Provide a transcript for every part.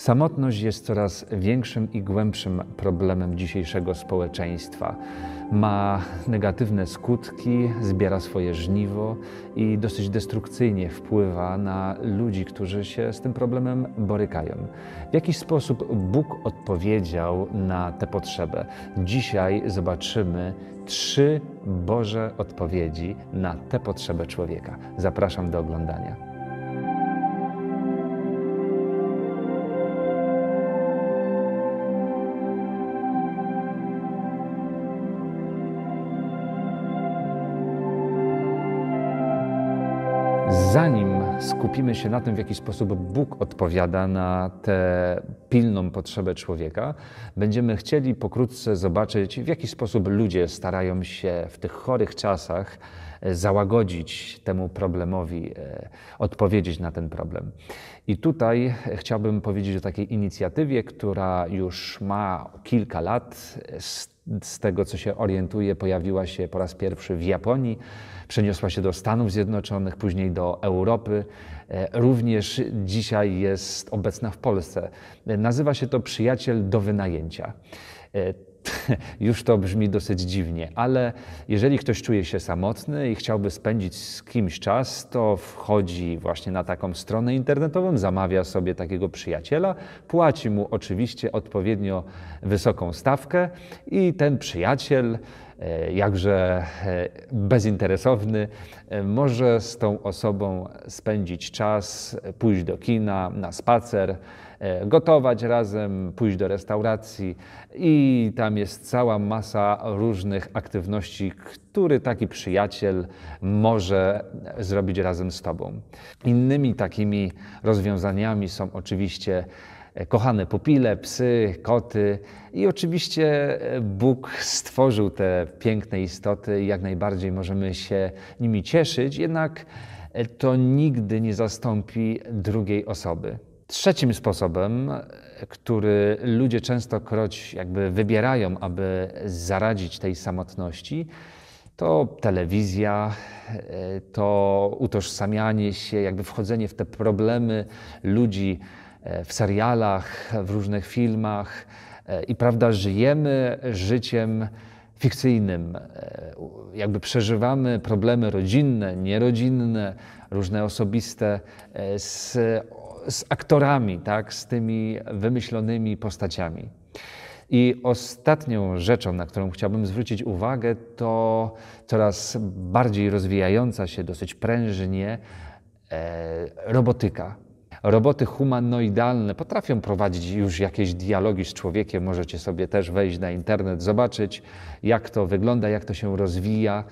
Samotność jest coraz większym i głębszym problemem dzisiejszego społeczeństwa. Ma negatywne skutki, zbiera swoje żniwo i dosyć destrukcyjnie wpływa na ludzi, którzy się z tym problemem borykają. W jaki sposób Bóg odpowiedział na tę potrzebę? Dzisiaj zobaczymy trzy Boże odpowiedzi na tę potrzebę człowieka. Zapraszam do oglądania. zanim skupimy się na tym, w jaki sposób Bóg odpowiada na tę pilną potrzebę człowieka, będziemy chcieli pokrótce zobaczyć, w jaki sposób ludzie starają się w tych chorych czasach e, załagodzić temu problemowi, e, odpowiedzieć na ten problem. I tutaj e, chciałbym powiedzieć o takiej inicjatywie, która już ma kilka lat z tego co się orientuje, pojawiła się po raz pierwszy w Japonii, przeniosła się do Stanów Zjednoczonych, później do Europy. E, również dzisiaj jest obecna w Polsce. E, nazywa się to przyjaciel do wynajęcia. E, Już to brzmi dosyć dziwnie, ale jeżeli ktoś czuje się samotny i chciałby spędzić z kimś czas, to wchodzi właśnie na taką stronę internetową, zamawia sobie takiego przyjaciela, płaci mu oczywiście odpowiednio wysoką stawkę i ten przyjaciel, e, jakże e, bezinteresowny, e, może z tą osobą spędzić czas, pójść do kina, na spacer E, gotować razem, pójść do restauracji i tam jest cała masa różnych aktywności, który taki przyjaciel może zrobić razem z tobą. Innymi takimi rozwiązaniami są oczywiście e, kochane pupile, psy, koty i oczywiście e, Bóg stworzył te piękne istoty i jak najbardziej możemy się nimi cieszyć, jednak to nigdy nie zastąpi drugiej osoby. Trzecim sposobem, który ludzie częstokroć jakby wybierają, aby zaradzić tej samotności, to telewizja, e, to utożsamianie się, jakby wchodzenie w te problemy ludzi e, w serialach, w różnych filmach. E, I prawda, żyjemy życiem fikcyjnym. Jakby przeżywamy problemy rodzinne, nierodzinne, różne osobiste z z aktorami, tak, z tymi wymyślonymi postaciami. I ostatnią rzeczą, na którą chciałbym zwrócić uwagę, to coraz bardziej rozwijająca się dosyć prężnie e, robotyka. Roboty humanoidalne potrafią prowadzić już jakieś dialogi z człowiekiem. Możecie sobie też wejść na internet, zobaczyć, jak to wygląda, jak to się rozwija.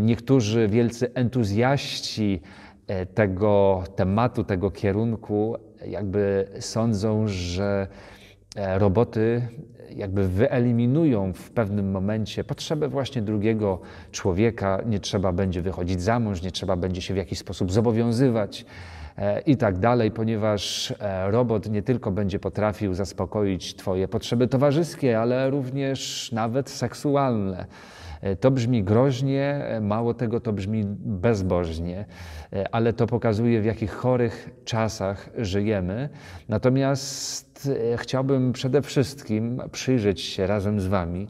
Niektórzy wielcy entuzjaści E, tego tematu, tego kierunku, jakby sądzą, że e, roboty jakby wyeliminują w pewnym momencie potrzebę właśnie drugiego człowieka, nie trzeba będzie wychodzić za mąż, nie trzeba będzie się w jakiś sposób zobowiązywać e, i tak dalej, ponieważ robot nie tylko będzie potrafił zaspokoić Twoje potrzeby towarzyskie, ale również nawet seksualne. To brzmi groźnie, mało tego, to brzmi bezbożnie, ale to pokazuje, w jakich chorych czasach żyjemy. Natomiast e, chciałbym przede wszystkim przyjrzeć się razem z Wami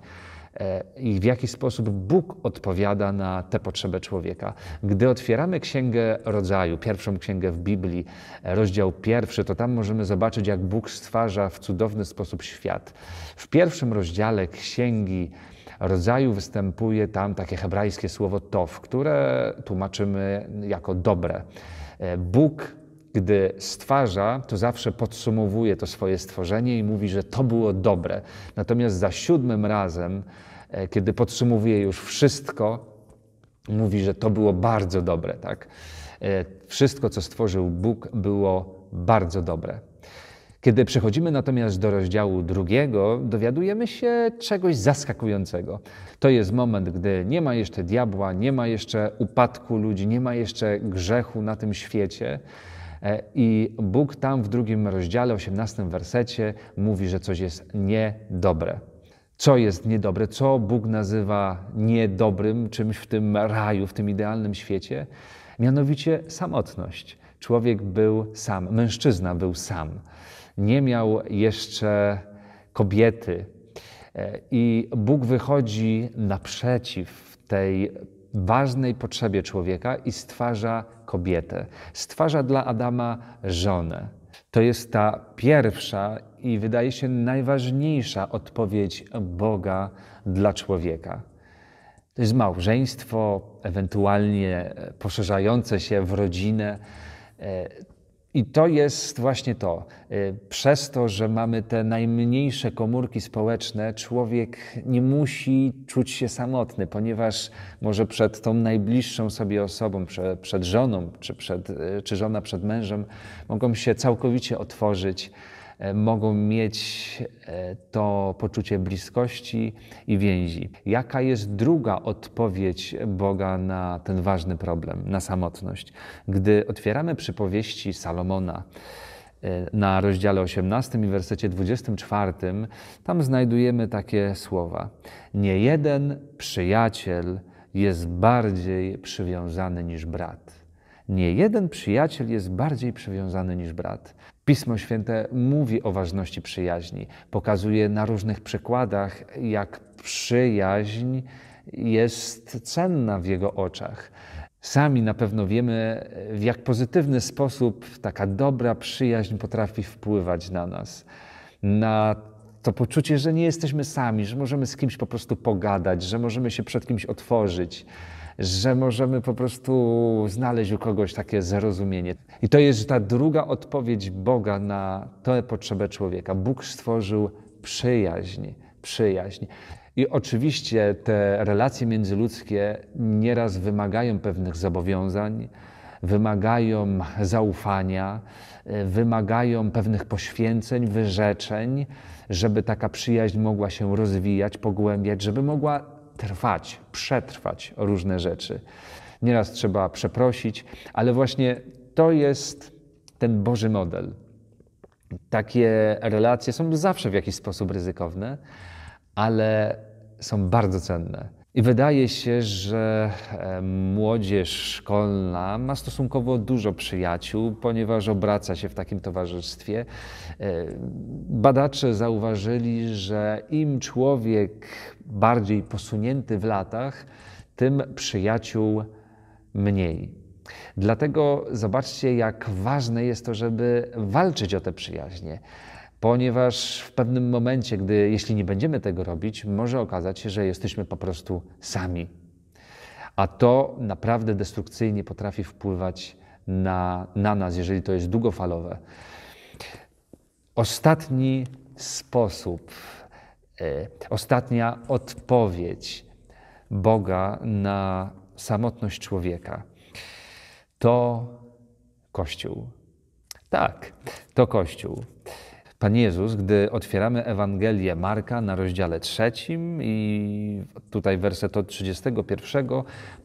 e, i w jaki sposób Bóg odpowiada na tę potrzebę człowieka. Gdy otwieramy Księgę Rodzaju, pierwszą księgę w Biblii, e, rozdział pierwszy, to tam możemy zobaczyć, jak Bóg stwarza w cudowny sposób świat. W pierwszym rozdziale Księgi rodzaju występuje tam takie hebrajskie słowo "tof", które tłumaczymy jako dobre. E, Bóg, gdy stwarza, to zawsze podsumowuje to swoje stworzenie i mówi, że to było dobre. Natomiast za siódmym razem, e, kiedy podsumowuje już wszystko, mówi, że to było bardzo dobre. Tak? E, wszystko, co stworzył Bóg, było bardzo dobre. Kiedy przechodzimy natomiast do rozdziału drugiego, dowiadujemy się czegoś zaskakującego. To jest moment, gdy nie ma jeszcze diabła, nie ma jeszcze upadku ludzi, nie ma jeszcze grzechu na tym świecie. E, I Bóg tam w drugim rozdziale, 18 wersecie, mówi, że coś jest niedobre. Co jest niedobre? Co Bóg nazywa niedobrym, czymś w tym raju, w tym idealnym świecie? Mianowicie samotność. Człowiek był sam, mężczyzna był sam nie miał jeszcze kobiety. E, I Bóg wychodzi naprzeciw tej ważnej potrzebie człowieka i stwarza kobietę. Stwarza dla Adama żonę. To jest ta pierwsza i wydaje się najważniejsza odpowiedź Boga dla człowieka. To jest małżeństwo, ewentualnie poszerzające się w rodzinę. E, i to jest właśnie to. Y, przez to, że mamy te najmniejsze komórki społeczne, człowiek nie musi czuć się samotny, ponieważ może przed tą najbliższą sobie osobą, przed żoną, czy, przed, y, czy żona przed mężem, mogą się całkowicie otworzyć E, mogą mieć e, to poczucie bliskości i więzi. Jaka jest druga odpowiedź Boga na ten ważny problem, na samotność? Gdy otwieramy przypowieści Salomona, e, na rozdziale 18 i wersecie 24, tam znajdujemy takie słowa: Nie jeden przyjaciel jest bardziej przywiązany niż brat. Nie jeden przyjaciel jest bardziej przywiązany niż brat. Pismo Święte mówi o ważności przyjaźni, pokazuje na różnych przykładach, jak przyjaźń jest cenna w jego oczach. Sami na pewno wiemy, w jak pozytywny sposób taka dobra przyjaźń potrafi wpływać na nas, na to poczucie, że nie jesteśmy sami, że możemy z kimś po prostu pogadać, że możemy się przed kimś otworzyć, że możemy po prostu znaleźć u kogoś takie zrozumienie. I to jest ta druga odpowiedź Boga na tę potrzebę człowieka. Bóg stworzył przyjaźń, przyjaźń. I oczywiście te relacje międzyludzkie nieraz wymagają pewnych zobowiązań, wymagają zaufania, e, wymagają pewnych poświęceń, wyrzeczeń, żeby taka przyjaźń mogła się rozwijać, pogłębiać, żeby mogła trwać, przetrwać różne rzeczy. Nieraz trzeba przeprosić, ale właśnie to jest ten Boży model. Takie relacje są zawsze w jakiś sposób ryzykowne, ale są bardzo cenne i wydaje się, że młodzież szkolna ma stosunkowo dużo przyjaciół, ponieważ obraca się w takim towarzystwie. E, badacze zauważyli, że im człowiek bardziej posunięty w latach, tym przyjaciół mniej. Dlatego zobaczcie, jak ważne jest to, żeby walczyć o te przyjaźnie ponieważ w pewnym momencie, gdy jeśli nie będziemy tego robić, może okazać się, że jesteśmy po prostu sami. A to naprawdę destrukcyjnie potrafi wpływać na, na nas, jeżeli to jest długofalowe. Ostatni sposób, y, ostatnia odpowiedź Boga na samotność człowieka to Kościół. Tak, to Kościół. Pan Jezus, gdy otwieramy Ewangelię Marka na rozdziale trzecim i tutaj werset od 31,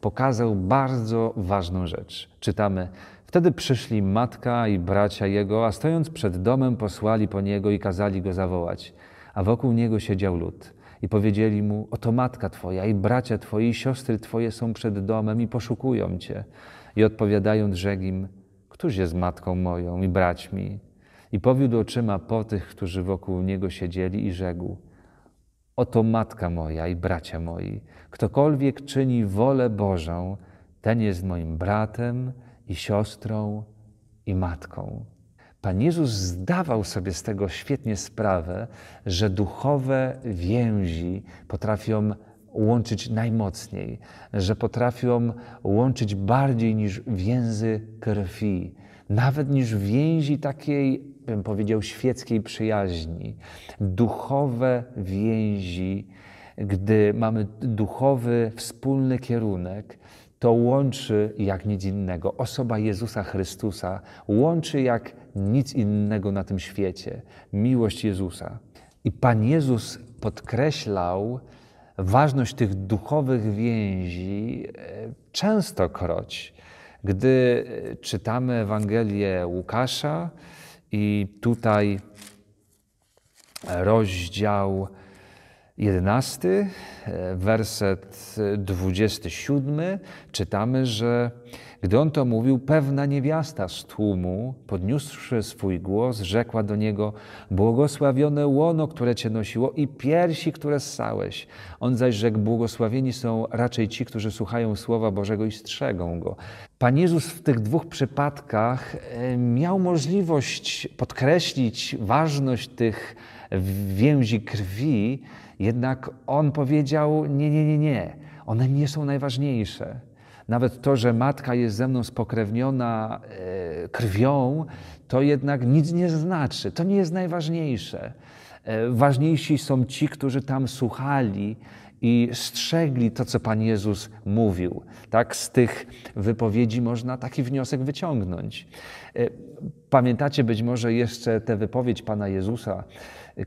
pokazał bardzo ważną rzecz. Czytamy, wtedy przyszli matka i bracia jego, a stojąc przed domem posłali po niego i kazali go zawołać, a wokół niego siedział lud. I powiedzieli mu, oto matka twoja i bracia twoi i siostry twoje są przed domem i poszukują cię. I odpowiadając rzekł im, któż jest matką moją i braćmi? I powiódł oczyma po tych, którzy wokół niego siedzieli i rzekł – Oto matka moja i bracia moi. Ktokolwiek czyni wolę Bożą, ten jest moim bratem i siostrą i matką. Pan Jezus zdawał sobie z tego świetnie sprawę, że duchowe więzi potrafią łączyć najmocniej, że potrafią łączyć bardziej niż więzy krwi, nawet niż więzi takiej bym powiedział, świeckiej przyjaźni, duchowe więzi, gdy mamy duchowy, wspólny kierunek, to łączy jak nic innego. Osoba Jezusa Chrystusa łączy jak nic innego na tym świecie. Miłość Jezusa. I Pan Jezus podkreślał ważność tych duchowych więzi e, częstokroć. Gdy e, czytamy Ewangelię Łukasza, i tutaj rozdział 11, e, werset 27 czytamy, że gdy on to mówił, pewna niewiasta z tłumu, podniósłszy swój głos, rzekła do niego: Błogosławione łono, które cię nosiło, i piersi, które ssałeś. On zaś rzekł: Błogosławieni są raczej ci, którzy słuchają słowa Bożego i strzegą go. Pan Jezus w tych dwóch przypadkach e, miał możliwość podkreślić ważność tych więzi krwi jednak on powiedział: Nie, nie, nie, nie, one nie są najważniejsze. Nawet to, że matka jest ze mną spokrewniona e, krwią, to jednak nic nie znaczy. To nie jest najważniejsze. E, ważniejsi są ci, którzy tam słuchali i strzegli to, co Pan Jezus mówił. Tak z tych wypowiedzi można taki wniosek wyciągnąć. E, pamiętacie być może jeszcze tę wypowiedź Pana Jezusa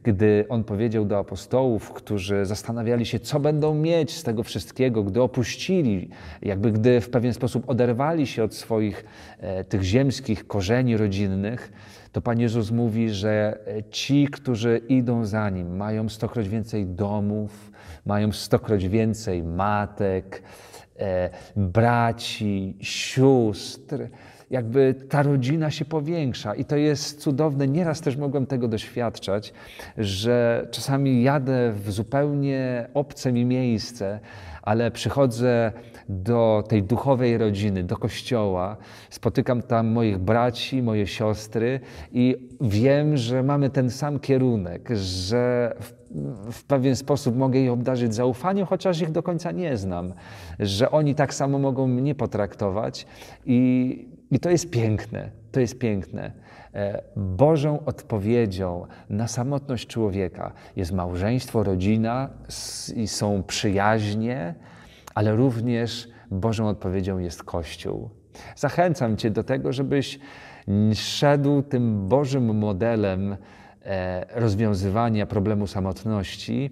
gdy on powiedział do apostołów, którzy zastanawiali się, co będą mieć z tego wszystkiego, gdy opuścili, jakby gdy w pewien sposób oderwali się od swoich e, tych ziemskich korzeni rodzinnych, to Pan Jezus mówi, że e, ci, którzy idą za Nim, mają stokroć więcej domów, mają stokroć więcej matek, e, braci, sióstr, jakby ta rodzina się powiększa i to jest cudowne. Nieraz też mogłem tego doświadczać, że czasami jadę w zupełnie obce mi miejsce, ale przychodzę do tej duchowej rodziny, do kościoła, spotykam tam moich braci, moje siostry i wiem, że mamy ten sam kierunek, że w pewien sposób mogę ich obdarzyć zaufaniem, chociaż ich do końca nie znam, że oni tak samo mogą mnie potraktować i i to jest piękne, to jest piękne. E, Bożą odpowiedzią na samotność człowieka jest małżeństwo, rodzina i są przyjaźnie, ale również Bożą odpowiedzią jest Kościół. Zachęcam Cię do tego, żebyś szedł tym Bożym modelem e, rozwiązywania problemu samotności,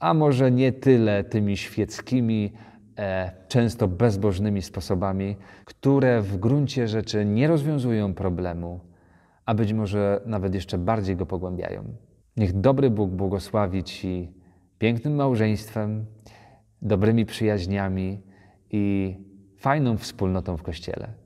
a może nie tyle tymi świeckimi, E, często bezbożnymi sposobami, które w gruncie rzeczy nie rozwiązują problemu, a być może nawet jeszcze bardziej go pogłębiają. Niech dobry Bóg błogosławi Ci pięknym małżeństwem, dobrymi przyjaźniami i fajną wspólnotą w kościele.